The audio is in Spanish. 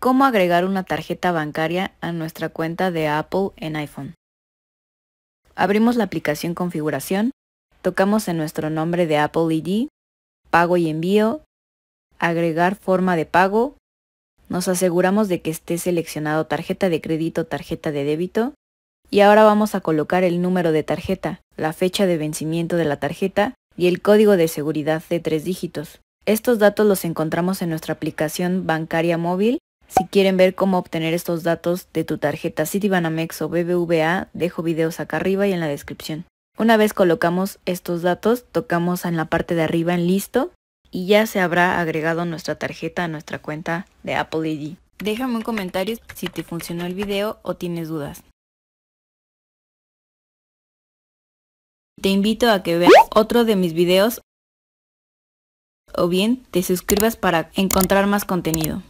cómo agregar una tarjeta bancaria a nuestra cuenta de Apple en iPhone. Abrimos la aplicación Configuración, tocamos en nuestro nombre de Apple ID, Pago y envío, Agregar forma de pago, nos aseguramos de que esté seleccionado tarjeta de crédito, tarjeta de débito, y ahora vamos a colocar el número de tarjeta, la fecha de vencimiento de la tarjeta y el código de seguridad de tres dígitos. Estos datos los encontramos en nuestra aplicación bancaria móvil si quieren ver cómo obtener estos datos de tu tarjeta Citibanamex o BBVA, dejo videos acá arriba y en la descripción. Una vez colocamos estos datos, tocamos en la parte de arriba en listo y ya se habrá agregado nuestra tarjeta a nuestra cuenta de Apple ID. Déjame un comentario si te funcionó el video o tienes dudas. Te invito a que veas otro de mis videos o bien te suscribas para encontrar más contenido.